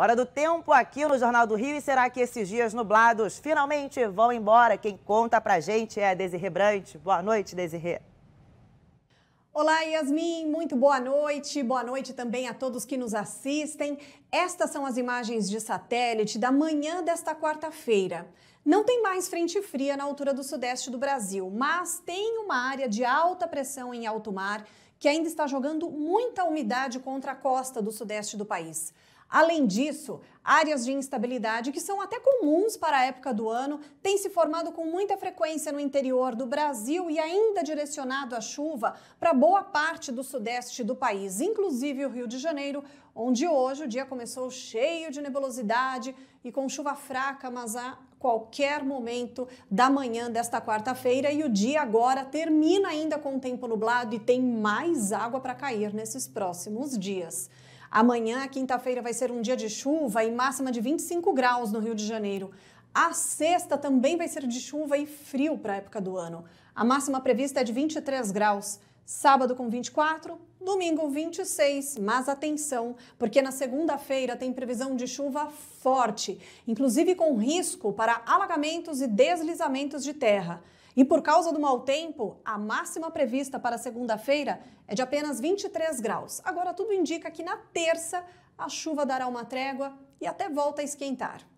Hora do tempo aqui no Jornal do Rio e será que esses dias nublados finalmente vão embora? Quem conta pra gente é a Desirê Brant. Boa noite, Desirê. Olá, Yasmin, muito boa noite. Boa noite também a todos que nos assistem. Estas são as imagens de satélite da manhã desta quarta-feira. Não tem mais frente fria na altura do sudeste do Brasil, mas tem uma área de alta pressão em alto mar que ainda está jogando muita umidade contra a costa do sudeste do país. Além disso, áreas de instabilidade que são até comuns para a época do ano têm se formado com muita frequência no interior do Brasil e ainda direcionado a chuva para boa parte do sudeste do país, inclusive o Rio de Janeiro, onde hoje o dia começou cheio de nebulosidade e com chuva fraca, mas a qualquer momento da manhã desta quarta-feira e o dia agora termina ainda com o tempo nublado e tem mais água para cair nesses próximos dias. Amanhã, quinta-feira, vai ser um dia de chuva e máxima de 25 graus no Rio de Janeiro. A sexta também vai ser de chuva e frio para a época do ano. A máxima prevista é de 23 graus. Sábado com 24, domingo 26, mas atenção, porque na segunda-feira tem previsão de chuva forte, inclusive com risco para alagamentos e deslizamentos de terra. E por causa do mau tempo, a máxima prevista para segunda-feira é de apenas 23 graus. Agora, tudo indica que na terça a chuva dará uma trégua e até volta a esquentar.